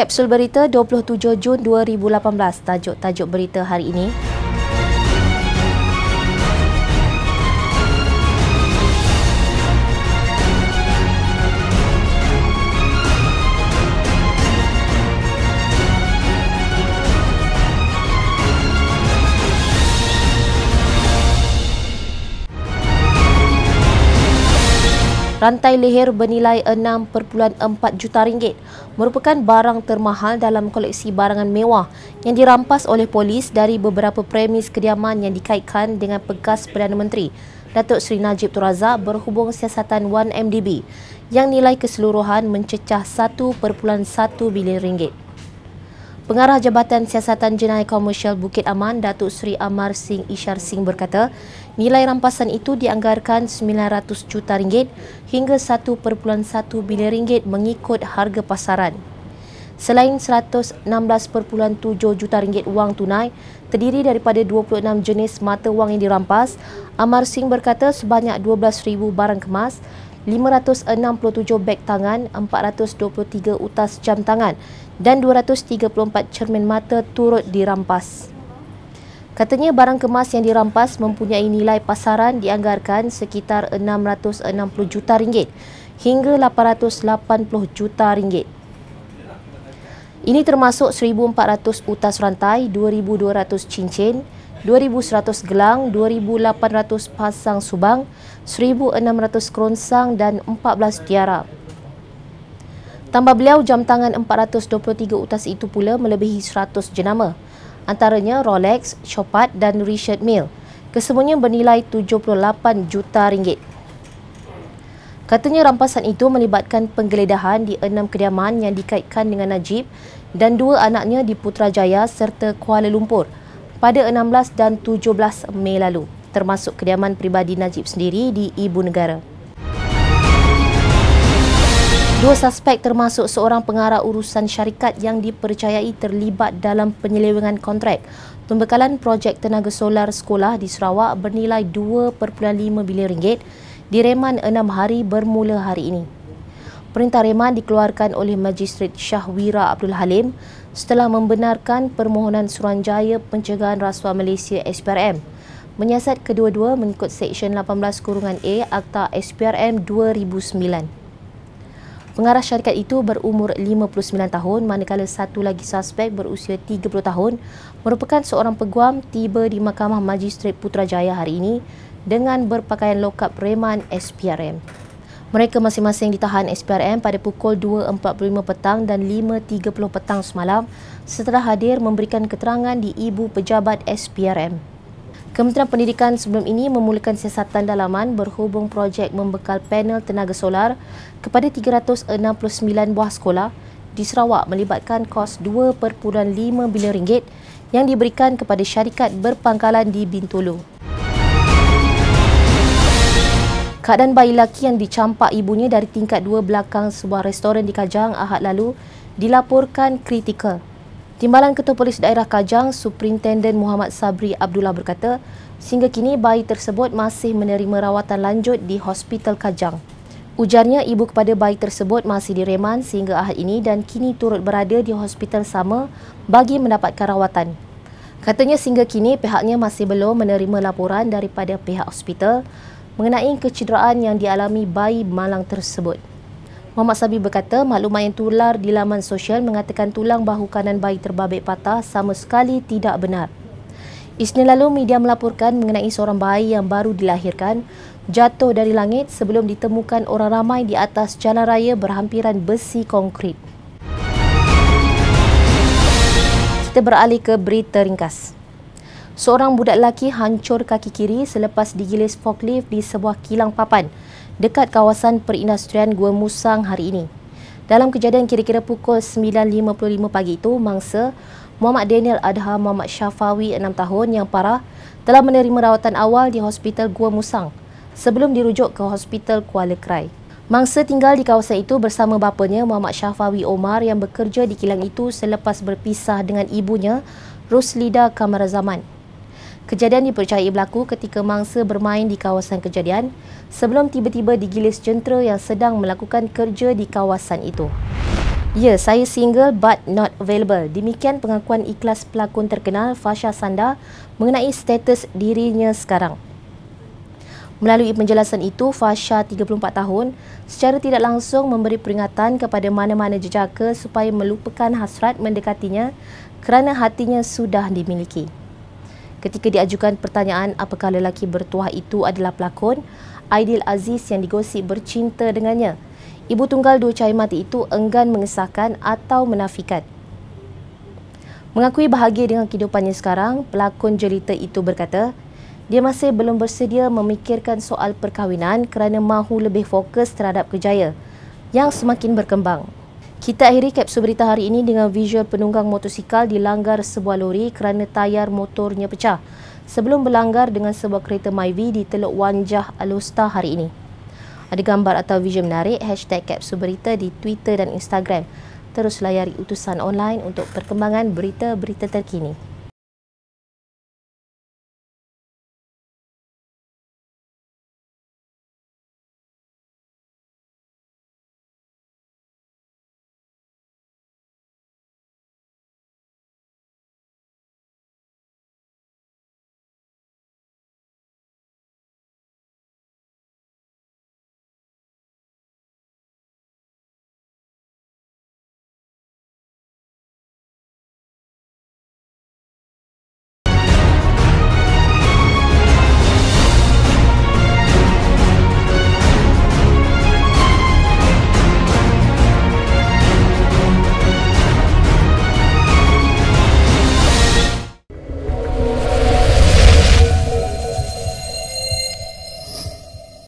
Kapsul Berita 27 Jun 2018 tajuk-tajuk berita hari ini. Rantai leher bernilai 6.4 juta ringgit merupakan barang termahal dalam koleksi barangan mewah yang dirampas oleh polis dari beberapa premis kediaman yang dikaitkan dengan pegas Perdana Menteri Datuk Seri Najib Tun Razak berhubung siasatan 1MDB yang nilai keseluruhan mencecah 1.1 bilion ringgit. Pengarah Jabatan Siasatan Jenayah Komersial Bukit Aman, Datuk Seri Amar Singh Ishar Singh berkata, nilai rampasan itu dianggarkan RM900 juta ringgit hingga RM1.1 bilion ringgit mengikut harga pasaran. Selain 116.7 juta ringgit wang tunai, terdiri daripada 26 jenis mata wang yang dirampas, Amar Singh berkata sebanyak 12,000 barang kemas, 567 beg tangan, 423 utas jam tangan dan 234 cermin mata turut dirampas. Katanya barang kemas yang dirampas mempunyai nilai pasaran dianggarkan sekitar 660 juta ringgit hingga 880 juta ringgit. Ini termasuk 1400 utas rantai, 2200 cincin, 2,100 gelang, 2,800 pasang subang, 1,600 kerongsang dan 14 tiara. Tambah beliau, jam tangan 423 utas itu pula melebihi 100 jenama. Antaranya Rolex, Chopard dan Richard Mille. Kesemuanya bernilai 78 juta ringgit. Katanya rampasan itu melibatkan penggeledahan di enam kediaman yang dikaitkan dengan Najib dan dua anaknya di Putrajaya serta Kuala Lumpur – pada 16 dan 17 Mei lalu, termasuk kediaman pribadi Najib sendiri di ibu negara. Dua suspek termasuk seorang pengarah urusan syarikat yang dipercayai terlibat dalam penyelewengan kontrak pembekalan projek tenaga solar sekolah di Sarawak bernilai 2.5 bilion ringgit direman enam hari bermula hari ini. Perintah reman dikeluarkan oleh Majistret Magistrate Wira Abdul Halim setelah membenarkan permohonan Suranjaya Pencegahan Rasuah Malaysia SPRM menyiasat kedua-dua mengikut Seksyen 18-A kurungan Akta SPRM 2009. Pengarah syarikat itu berumur 59 tahun manakala satu lagi suspek berusia 30 tahun merupakan seorang peguam tiba di Mahkamah Majistret Putrajaya hari ini dengan berpakaian lokap reman SPRM. Mereka masing-masing ditahan SPRM pada pukul 2.45 petang dan 5.30 petang semalam setelah hadir memberikan keterangan di ibu pejabat SPRM. Kementerian Pendidikan sebelum ini memulakan siasatan dalaman berhubung projek membekal panel tenaga solar kepada 369 buah sekolah di Sarawak melibatkan kos 2.5 bilion ringgit yang diberikan kepada syarikat berpangkalan di Bintulu keadaan bayi lelaki yang dicampak ibunya dari tingkat dua belakang sebuah restoran di Kajang Ahad lalu dilaporkan kritikal. Timbalan Ketua Polis Daerah Kajang, Superintenden Muhammad Sabri Abdullah berkata, sehingga kini bayi tersebut masih menerima rawatan lanjut di Hospital Kajang. Ujarnya ibu kepada bayi tersebut masih direman sehingga ahad ini dan kini turut berada di hospital sama bagi mendapatkan rawatan. Katanya sehingga kini pihaknya masih belum menerima laporan daripada pihak hospital mengenai kecederaan yang dialami bayi malang tersebut. Muhammad Sabi berkata maklumat yang tular di laman sosial mengatakan tulang bahu kanan bayi terbabit patah sama sekali tidak benar. Isnin lalu media melaporkan mengenai seorang bayi yang baru dilahirkan jatuh dari langit sebelum ditemukan orang ramai di atas jalan raya berhampiran besi konkrit. Kita beralih ke berita ringkas seorang budak lelaki hancur kaki kiri selepas digilis forklift di sebuah kilang papan dekat kawasan perindustrian Gua Musang hari ini. Dalam kejadian kira-kira pukul 9.55 pagi itu, mangsa Muhammad Daniel Adha Muhammad Syafawi 6 tahun yang parah telah menerima rawatan awal di Hospital Gua Musang sebelum dirujuk ke Hospital Kuala Krai. Mangsa tinggal di kawasan itu bersama bapanya Muhammad Syafawi Omar yang bekerja di kilang itu selepas berpisah dengan ibunya Roslida Kamarazaman. Kejadian dipercayai berlaku ketika mangsa bermain di kawasan kejadian sebelum tiba-tiba digilis jentera yang sedang melakukan kerja di kawasan itu. Ya, saya single but not available. Demikian pengakuan ikhlas pelakon terkenal Fasha Sanda mengenai status dirinya sekarang. Melalui penjelasan itu, Fasha 34 tahun secara tidak langsung memberi peringatan kepada mana-mana jejaka supaya melupakan hasrat mendekatinya kerana hatinya sudah dimiliki. Ketika diajukan pertanyaan apakah lelaki bertuah itu adalah pelakon, Aidil Aziz yang digosip bercinta dengannya. Ibu tunggal dua cahaya mati itu enggan mengesahkan atau menafikan. Mengakui bahagia dengan kehidupannya sekarang, pelakon jelita itu berkata, dia masih belum bersedia memikirkan soal perkahwinan kerana mahu lebih fokus terhadap kejayaan yang semakin berkembang. Kita akhiri kapsul berita hari ini dengan visual penunggang motosikal dilanggar sebuah lori kerana tayar motornya pecah sebelum berlanggar dengan sebuah kereta Myvi di Teluk Wanjah Alusta hari ini. Ada gambar atau visual menarik, hashtag di Twitter dan Instagram. Terus layari utusan online untuk perkembangan berita-berita terkini.